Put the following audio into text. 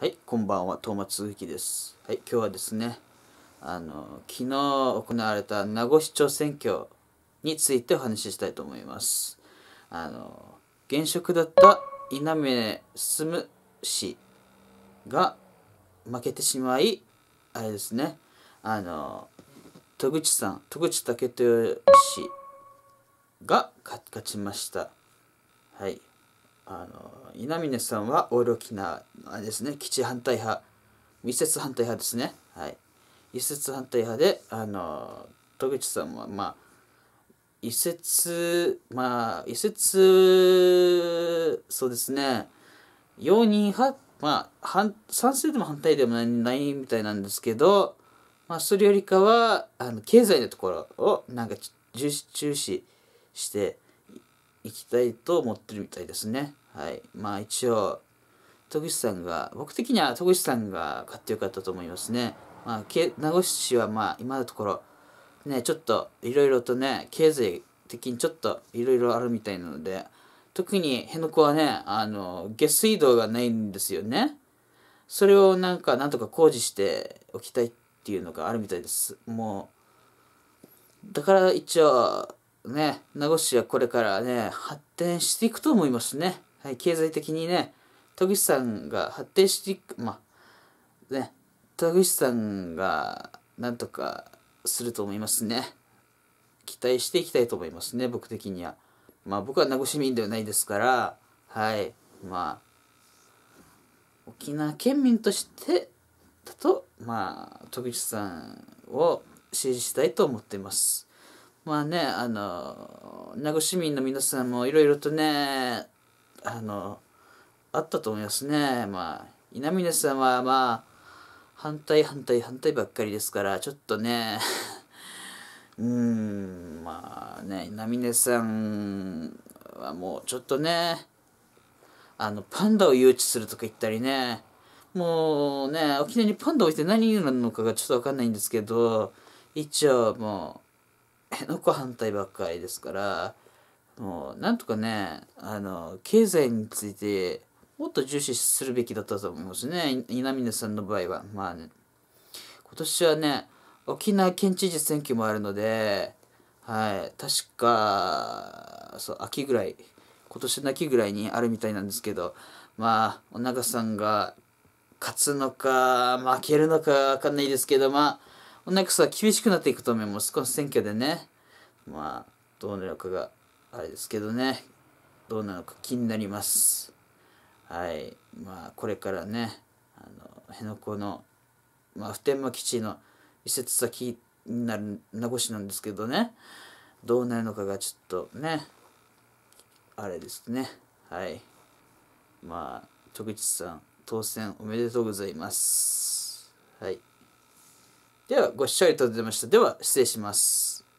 はい、こんばんは、トーマツズキです。はい、今日はですね、あの、昨日行われた名護市長選挙についてお話ししたいと思います。あの、現職だった稲目進氏が負けてしまい、あれですね、あの、戸口さん、戸口武豊氏が勝ちました。はい。あの、稲嶺さんはオール沖縄あれですね、基地反対派、密接反対派ですね。はい。一説反対派で、あの、戸口さんは、まあ、一説、まあ、一説、そうですね、容認派、まあ、反賛成でも反対でもないないみたいなんですけど、まあ、それよりかは、あの、経済のところを、なんか、重視、重視していきたいと思ってるみたいですね。はい。まあ、一応、戸口さんが、僕的には戸口さんが買ってよかったと思いますね。まあ、名護市はまあ今のところ、ね、ちょっといろいろとね、経済的にちょっといろいろあるみたいなので、特に辺野古はね、あの、下水道がないんですよね。それをなんか、なんとか工事しておきたいっていうのがあるみたいです。もう、だから一応、ね、名護市はこれからね、発展していくと思いますね。はい、経済的にね。田口さんが発展していくまあね田口さんがなんとかすると思いますね期待していきたいと思いますね僕的にはまあ僕は名護市民ではないですからはいまあ沖縄県民としてだとまあ戸口さんを支持したいと思っていますまあねあの名護市民の皆さんもいろいろとねあのあったと思いますね。まあ、稲峰さんはまあ、反対反対反対ばっかりですから、ちょっとね、うーん、まあね、稲峰さんはもうちょっとね、あの、パンダを誘致するとか言ったりね、もうね、沖縄にパンダ置いて何言うのかがちょっとわかんないんですけど、一応もう、辺野古反対ばっかりですから、もう、なんとかね、あの、経済について、もっと重視するべきだったと思いますね稲峰さんの場合はまあね今年はね沖縄県知事選挙もあるのではい確かそう秋ぐらい今年の秋ぐらいにあるみたいなんですけどまあお長さんが勝つのか負けるのか分かんないですけどまあお長さんは厳しくなっていくと思いますこの選挙でねまあどうなるかがあれですけどねどうなのか気になります。はいまあこれからねあの辺野古の、まあ、普天間基地の移設先になる名護市なんですけどねどうなるのかがちょっとねあれですねはいまあ徳地さん当選おめでとうございますはいではご視聴ありがとうございましたでは失礼します